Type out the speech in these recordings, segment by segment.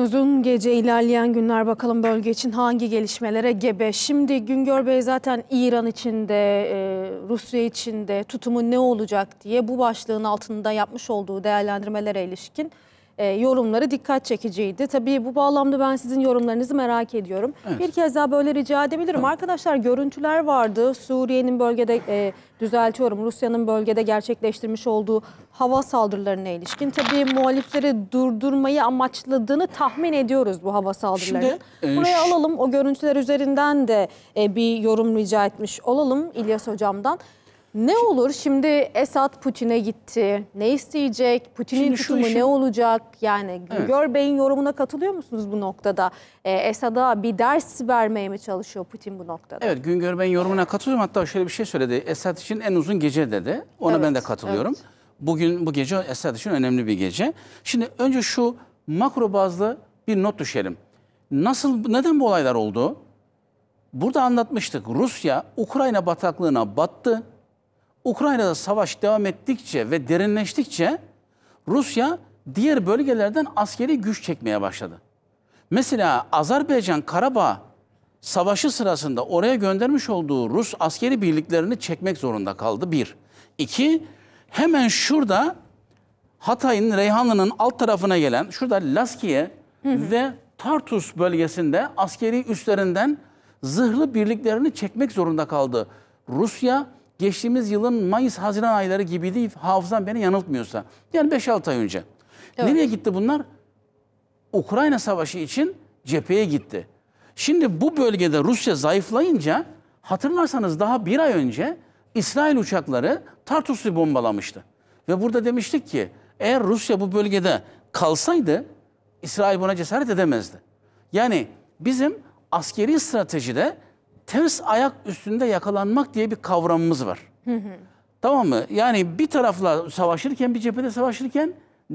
Uzun gece ilerleyen günler bakalım bölge için hangi gelişmelere gebe. Şimdi Güngör Bey zaten İran içinde, e, Rusya içinde tutumu ne olacak diye bu başlığın altında yapmış olduğu değerlendirmelere ilişkin e, yorumları dikkat çekiciydi. Tabii bu bağlamda ben sizin yorumlarınızı merak ediyorum. Evet. Bir kez daha böyle rica edebilirim. Tamam. Arkadaşlar görüntüler vardı. Suriye'nin bölgede e, düzeltiyorum Rusya'nın bölgede gerçekleştirmiş olduğu hava saldırılarına ilişkin. Tabii muhalifleri durdurmayı amaçladığını tahmin ediyoruz bu hava saldırılarının. Şimdi, e, Buraya alalım o görüntüler üzerinden de e, bir yorum rica etmiş olalım İlyas Hocam'dan. Ne olur şimdi Esad Putin'e gitti. Ne isteyecek? Putin'in tutumu ne olacak? Yani evet. Gör Bey'in yorumuna katılıyor musunuz bu noktada? Ee, Esad'a bir ders vermeye mi çalışıyor Putin bu noktada? Evet Güngör Bey'in yorumuna katılıyorum. Hatta şöyle bir şey söyledi. Esad için en uzun gece dedi. Ona evet, ben de katılıyorum. Evet. Bugün bu gece Esad için önemli bir gece. Şimdi önce şu makro bazlı bir not düşelim. Nasıl neden bu olaylar oldu? Burada anlatmıştık. Rusya Ukrayna bataklığına battı. Ukrayna'da savaş devam ettikçe ve derinleştikçe Rusya diğer bölgelerden askeri güç çekmeye başladı. Mesela Azerbaycan Karabağ savaşı sırasında oraya göndermiş olduğu Rus askeri birliklerini çekmek zorunda kaldı bir. İki, hemen şurada Hatay'ın Reyhanlı'nın alt tarafına gelen şurada Laskiye ve Tartus bölgesinde askeri üstlerinden zırhlı birliklerini çekmek zorunda kaldı. Rusya geçtiğimiz yılın Mayıs-Haziran ayları gibiydi hafızam beni yanıltmıyorsa. Yani 5-6 ay önce. Evet. Nereye gitti bunlar? Ukrayna Savaşı için cepheye gitti. Şimdi bu bölgede Rusya zayıflayınca hatırlarsanız daha bir ay önce İsrail uçakları Tartus'u bombalamıştı. Ve burada demiştik ki eğer Rusya bu bölgede kalsaydı İsrail buna cesaret edemezdi. Yani bizim askeri stratejide ters ayak üstünde yakalanmak diye bir kavramımız var. Tamam mı? Yani bir tarafla savaşırken, bir cephede savaşırken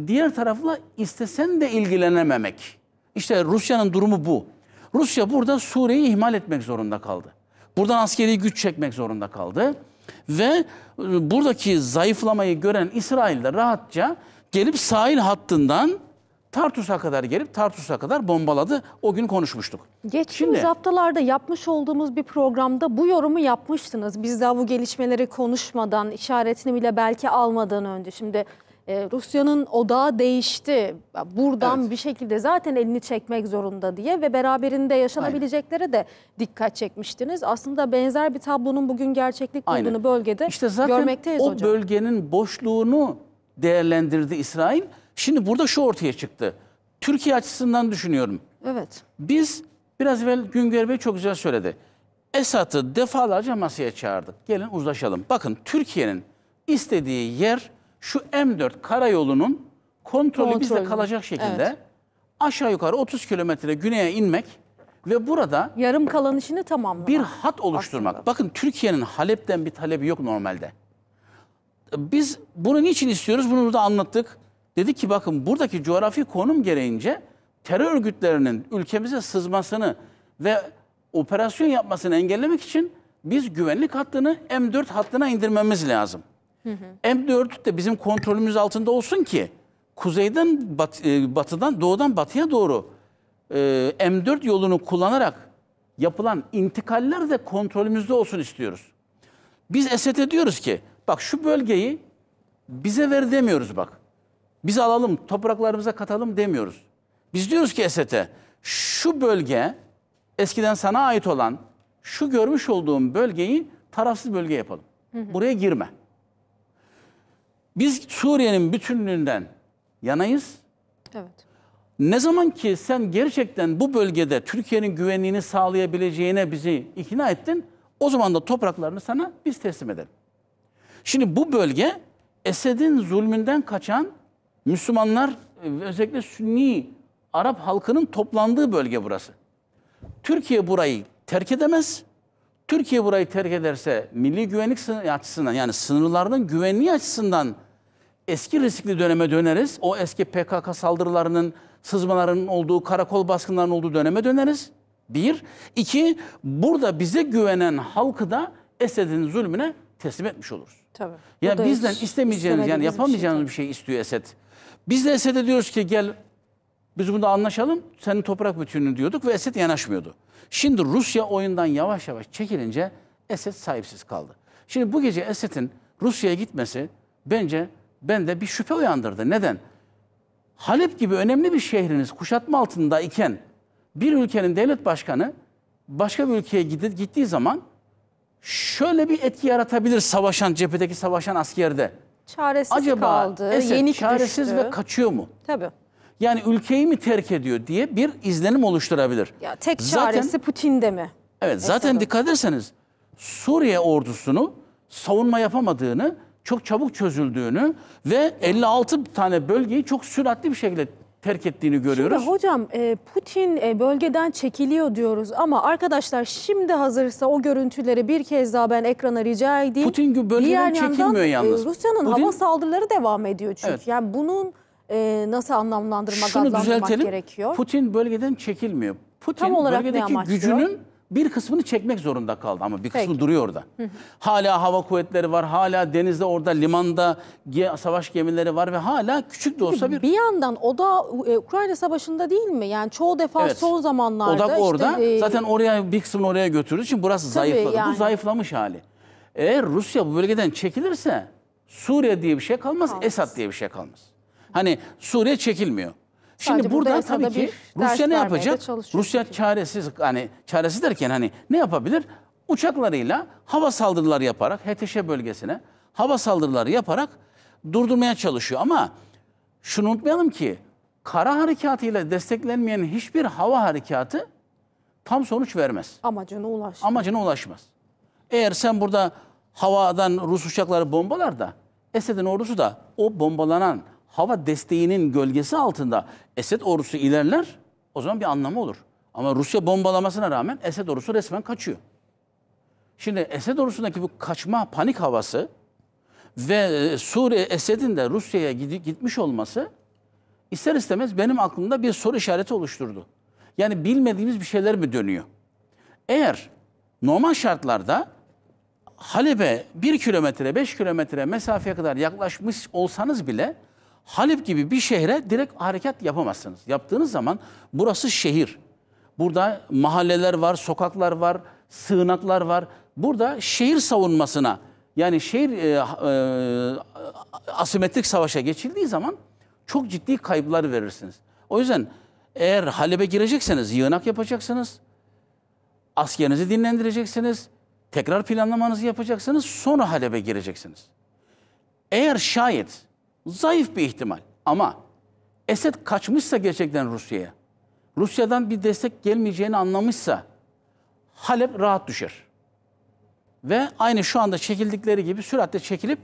diğer tarafla istesen de ilgilenememek. İşte Rusya'nın durumu bu. Rusya burada Suriye'yi ihmal etmek zorunda kaldı. Buradan askeri güç çekmek zorunda kaldı. Ve e, buradaki zayıflamayı gören İsrail de rahatça gelip sahil hattından Tartus'a kadar gelip Tartus'a kadar bombaladı. O gün konuşmuştuk. Geçtiğimiz Şimdi, haftalarda yapmış olduğumuz bir programda bu yorumu yapmıştınız. Biz daha bu gelişmeleri konuşmadan, işaretini bile belki almadan önce. Şimdi e, Rusya'nın odağı değişti. Buradan evet. bir şekilde zaten elini çekmek zorunda diye ve beraberinde yaşanabileceklere de dikkat çekmiştiniz. Aslında benzer bir tablonun bugün gerçeklik bulduğunu Aynen. bölgede İşte zaten o hocam. o bölgenin boşluğunu değerlendirdi İsrail. Şimdi burada şu ortaya çıktı. Türkiye açısından düşünüyorum. Evet. Biz biraz evvel Güngör Bey çok güzel söyledi. Esat'ı defalarca masaya çağırdık. Gelin uzlaşalım. Bakın Türkiye'nin istediği yer şu M4 karayolunun kontrolü, kontrolü. bizde kalacak şekilde evet. aşağı yukarı 30 kilometre güneye inmek ve burada yarım kalan işini tamamlamak. Bir hat oluşturmak. Aslında. Bakın Türkiye'nin Halep'ten bir talebi yok normalde. Biz bunu niçin istiyoruz? Bunu burada anlattık. Dedi ki bakın buradaki coğrafi konum gereğince terör örgütlerinin ülkemize sızmasını ve operasyon yapmasını engellemek için biz güvenlik hattını M4 hattına indirmemiz lazım. M4 de bizim kontrolümüz altında olsun ki kuzeyden bat, e, batıdan doğudan batıya doğru e, M4 yolunu kullanarak yapılan intikaller de kontrolümüzde olsun istiyoruz. Biz Esed'e diyoruz ki bak şu bölgeyi bize ver demiyoruz bak biz alalım, topraklarımıza katalım demiyoruz. Biz diyoruz ki Eset'e şu bölge eskiden sana ait olan şu görmüş olduğum bölgeyi tarafsız bölge yapalım. Hı hı. Buraya girme. Biz Suriye'nin bütünlüğünden yanayız. Evet. Ne zaman ki sen gerçekten bu bölgede Türkiye'nin güvenliğini sağlayabileceğine bizi ikna ettin, o zaman da topraklarını sana biz teslim edelim. Şimdi bu bölge Esed'in zulmünden kaçan Müslümanlar e, özellikle Sünni Arap halkının toplandığı bölge burası. Türkiye burayı terk edemez. Türkiye burayı terk ederse milli güvenlik açısından yani sınırlarının güvenliği açısından eski riskli döneme döneriz. O eski PKK saldırılarının, sızmalarının olduğu, karakol baskınlarının olduğu döneme döneriz. Bir. iki burada bize güvenen halkı da Esed'in zulmüne teslim etmiş oluruz. Tabii. yani bizden istemeyeceğiniz yani yapamayacağınız bir şey, bir şey istiyor Esed. Biz de Esed'e diyoruz ki gel biz bunu anlaşalım senin toprak bütününü diyorduk ve Esed yanaşmıyordu. Şimdi Rusya oyundan yavaş yavaş çekilince Esed sahipsiz kaldı. Şimdi bu gece Esed'in Rusya'ya gitmesi bence bende bir şüphe uyandırdı. Neden? Halep gibi önemli bir şehriniz kuşatma altında iken bir ülkenin devlet başkanı başka bir ülkeye gidip gittiği zaman şöyle bir etki yaratabilir savaşan cephedeki savaşan askerde. Çaresiz Acaba kaldı, Esed yenik çaresiz düştü. ve kaçıyor mu? Tabii. Yani ülkeyi mi terk ediyor diye bir izlenim oluşturabilir. Ya tek çaresi zaten, Putin'de mi? Evet zaten Esed'in. dikkat ederseniz Suriye ordusunu savunma yapamadığını, çok çabuk çözüldüğünü ve 56 tane bölgeyi çok süratli bir şekilde terk ettiğini görüyoruz. Şimdi hocam e, Putin e, bölgeden çekiliyor diyoruz ama arkadaşlar şimdi hazırsa o görüntüleri bir kez daha ben ekrana rica edeyim. Putin bölgeden Diğer çekilmiyor e, yalnız. Rusya'nın Putin... hava saldırıları devam ediyor çünkü. Evet. Yani bunun nasıl anlamlandırmak, Şunu adlandırmak düzeltelim. gerekiyor? Putin bölgeden çekilmiyor. Putin Tam olarak bölgedeki gücünün bir kısmını çekmek zorunda kaldı ama bir kısmı Peki. duruyor orada. Hala hava kuvvetleri var, hala denizde orada, limanda savaş gemileri var ve hala küçük de olsa bir... Bir yandan o da e, Ukrayna Savaşı'nda değil mi? Yani çoğu defa evet. son zamanlarda... Odak orada. Işte, Zaten oraya bir kısmını oraya götürdüğü için burası zayıfladı. Yani. Bu zayıflamış hali. Eğer Rusya bu bölgeden çekilirse Suriye diye bir şey kalmaz, kalmaz. Esad diye bir şey kalmaz. Hani Suriye çekilmiyor. Şimdi buradan burada tabii ki Rusya ne yapacak? Rusya çünkü. çaresiz hani çaresiz derken hani ne yapabilir? Uçaklarıyla hava saldırıları yaparak Heteşe bölgesine hava saldırıları yaparak durdurmaya çalışıyor ama şunu unutmayalım ki kara harekatıyla desteklenmeyen hiçbir hava harekatı tam sonuç vermez. Amacına ulaşmaz. Amacına ulaşmaz. Eğer sen burada havadan Rus uçakları bombalar da Esed'in ordusu da o bombalanan hava desteğinin gölgesi altında Esed ordusu ilerler o zaman bir anlamı olur. Ama Rusya bombalamasına rağmen Esed ordusu resmen kaçıyor. Şimdi Esed ordusundaki bu kaçma panik havası ve e, Suriye Esed'in de Rusya'ya gitmiş olması ister istemez benim aklımda bir soru işareti oluşturdu. Yani bilmediğimiz bir şeyler mi dönüyor? Eğer normal şartlarda Halep'e 1 kilometre 5 kilometre mesafeye kadar yaklaşmış olsanız bile Halep gibi bir şehre direkt hareket yapamazsınız. Yaptığınız zaman burası şehir. Burada mahalleler var, sokaklar var, sığınaklar var. Burada şehir savunmasına yani şehir e, e, asimetrik savaşa geçildiği zaman çok ciddi kayıplar verirsiniz. O yüzden eğer Halep'e girecekseniz yığınak yapacaksınız. Askerinizi dinlendireceksiniz. Tekrar planlamanızı yapacaksınız. Sonra Halep'e gireceksiniz. Eğer şayet Zayıf bir ihtimal. Ama Esed kaçmışsa gerçekten Rusya'ya, Rusya'dan bir destek gelmeyeceğini anlamışsa Halep rahat düşer. Ve aynı şu anda çekildikleri gibi süratle çekilip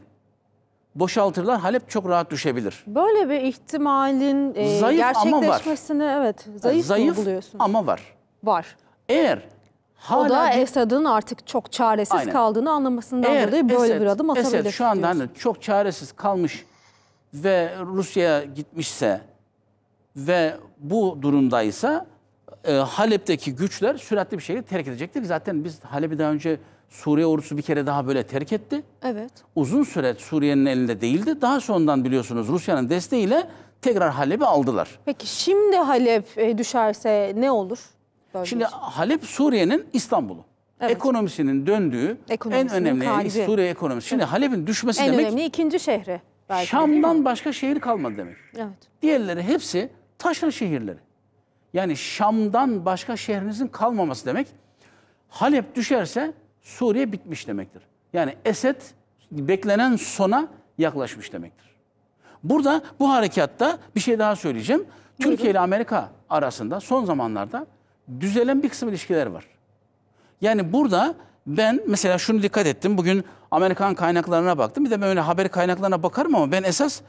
boşaltırlar. Halep çok rahat düşebilir. Böyle bir ihtimalin e, zayıf gerçekleşmesini ama var. evet e, zayıf, zayıf buluyorsun. ama var. Var. Eğer hala o da Esad'ın artık çok çaresiz Aynen. kaldığını anlamasından Eğer dolayı böyle Esed, bir adım atabilir. Esad şu anda hani çok çaresiz kalmış ve Rusya'ya gitmişse ve bu durumdaysa e, Halep'teki güçler süratli bir şekilde terk edecektir. Zaten biz Halep'i daha önce Suriye ordusu bir kere daha böyle terk etti. Evet. Uzun süre Suriye'nin elinde değildi. Daha sonradan biliyorsunuz Rusya'nın desteğiyle tekrar Halep'i aldılar. Peki şimdi Halep e, düşerse ne olur? Bölgece? Şimdi şey. Halep Suriye'nin İstanbul'u. Evet. Ekonomisinin döndüğü Ekonomisinin en önemli kalbi. Suriye ekonomisi. Şimdi evet. Halep'in düşmesi en demek... En önemli ikinci şehri. Belki Şam'dan başka şehir kalmadı demek. Evet. Diğerleri hepsi taşra şehirleri. Yani Şam'dan başka şehrinizin kalmaması demek. Halep düşerse Suriye bitmiş demektir. Yani Esed beklenen sona yaklaşmış demektir. Burada bu harekatta bir şey daha söyleyeceğim. Buyurun. Türkiye ile Amerika arasında son zamanlarda düzelen bir kısım ilişkiler var. Yani burada ben mesela şunu dikkat ettim. Bugün Amerikan kaynaklarına baktım. Bir de böyle haber kaynaklarına bakarım ama ben esas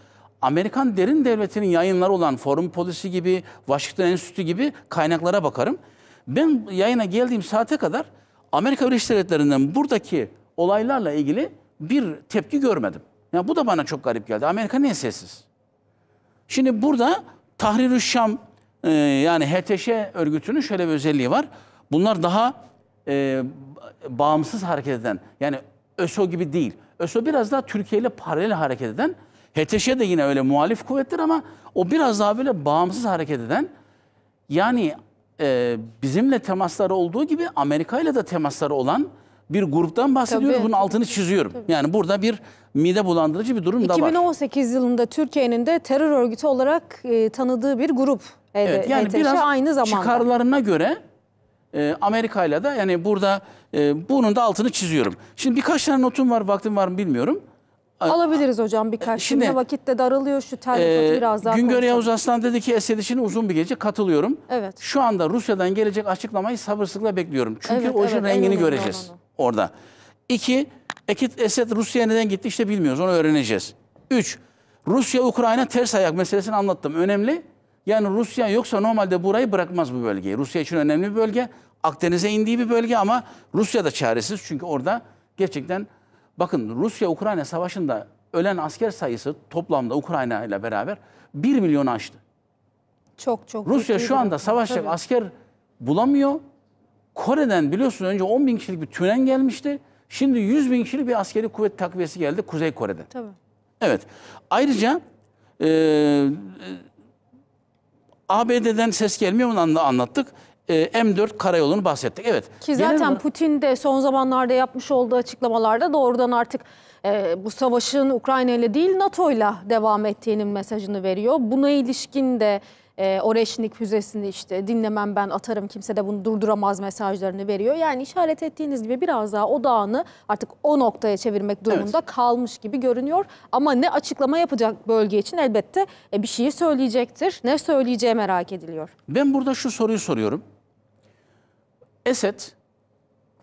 Amerikan derin devletinin yayınları olan Forum Polisi gibi, Washington Enstitüsü gibi kaynaklara bakarım. Ben yayına geldiğim saate kadar Amerika Birleşik Devletleri'nden buradaki olaylarla ilgili bir tepki görmedim. Yani bu da bana çok garip geldi. Amerika niye sessiz? Şimdi burada Tahrir-ü Şam e, yani HTŞ örgütünün şöyle bir özelliği var. Bunlar daha e, bağımsız hareket eden yani ÖSO gibi değil. ÖSO biraz daha Türkiye ile paralel hareket eden, HTŞ de yine öyle muhalif kuvvettir ama o biraz daha böyle bağımsız hareket eden, yani e, bizimle temasları olduğu gibi Amerika ile de temasları olan bir gruptan bahsediyoruz. Tabii. Bunun altını çiziyorum. Tabii. Yani burada bir mide bulandırıcı bir durum da var. 2018 yılında Türkiye'nin de terör örgütü olarak e, tanıdığı bir grup. E, evet, yani HTŞ biraz aynı zamanda. çıkarlarına göre e, ee, Amerika ile de yani burada e, bunun da altını çiziyorum. Şimdi birkaç tane notum var, vaktim var mı bilmiyorum. Alabiliriz hocam birkaç. E, şimdi, Şimdi vakitte daralıyor şu terlikatı e, biraz daha. Güngör Yavuz Aslan dedi ki Esed için uzun bir gece katılıyorum. Evet. Şu anda Rusya'dan gelecek açıklamayı sabırsızlıkla bekliyorum. Çünkü evet, orijin evet, rengini göreceğiz onu. orada. İki, Ekit Esed Rusya'ya neden gitti işte bilmiyoruz onu öğreneceğiz. Üç, Rusya-Ukrayna ters ayak meselesini anlattım. Önemli. Yani Rusya yoksa normalde burayı bırakmaz bu bölgeyi. Rusya için önemli bir bölge. Akdeniz'e indiği bir bölge ama Rusya da çaresiz. Çünkü orada gerçekten bakın Rusya-Ukrayna savaşında ölen asker sayısı toplamda Ukrayna ile beraber 1 milyonu aştı. Çok çok. Rusya şu anda savaşacak Tabii. asker bulamıyor. Kore'den biliyorsunuz önce 10 bin kişilik bir tünen gelmişti. Şimdi 100 bin kişilik bir askeri kuvvet takviyesi geldi Kuzey Kore'de. Tabii. Evet. Ayrıca e, ABD'den ses gelmiyor onu anlattık. Ee, M4 karayolunu bahsettik. Evet. Ki zaten Genel... Putin de son zamanlarda yapmış olduğu açıklamalarda doğrudan artık e, bu savaşın Ukrayna ile değil NATO ile devam ettiğinin mesajını veriyor. Buna ilişkin de e, ee, Oreşnik füzesini işte dinlemem ben atarım kimse de bunu durduramaz mesajlarını veriyor. Yani işaret ettiğiniz gibi biraz daha o dağını artık o noktaya çevirmek durumunda evet. kalmış gibi görünüyor. Ama ne açıklama yapacak bölge için elbette e, bir şeyi söyleyecektir. Ne söyleyeceği merak ediliyor. Ben burada şu soruyu soruyorum. Esed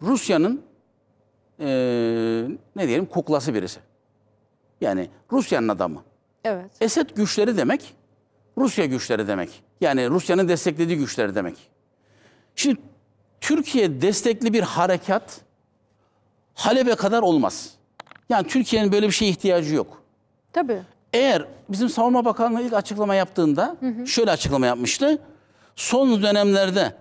Rusya'nın e, ne diyelim kuklası birisi. Yani Rusya'nın adamı. Evet. Esed güçleri demek Rusya güçleri demek. Yani Rusya'nın desteklediği güçleri demek. Şimdi Türkiye destekli bir harekat Halep'e kadar olmaz. Yani Türkiye'nin böyle bir şeye ihtiyacı yok. Tabii. Eğer bizim Savunma Bakanlığı ilk açıklama yaptığında hı hı. şöyle açıklama yapmıştı. Son dönemlerde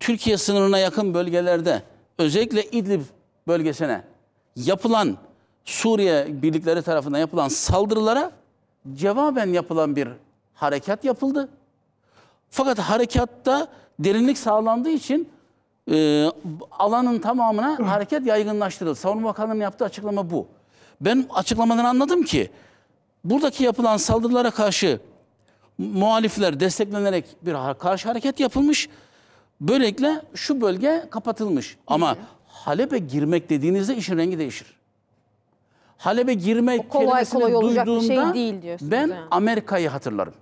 Türkiye sınırına yakın bölgelerde özellikle İdlib bölgesine yapılan Suriye birlikleri tarafından yapılan saldırılara cevaben yapılan bir harekat yapıldı. Fakat harekatta derinlik sağlandığı için e, alanın tamamına hareket yaygınlaştırıldı. Savunma Bakanlığı'nın yaptığı açıklama bu. Ben açıklamadan anladım ki buradaki yapılan saldırılara karşı muhalifler desteklenerek bir karşı hareket yapılmış. Böylelikle şu bölge kapatılmış. Ama Halep'e girmek dediğinizde işin rengi değişir. Halep'e girmek o kolay, kelimesini kolay duyduğumda şey değil ben yani. Amerika'yı hatırlarım.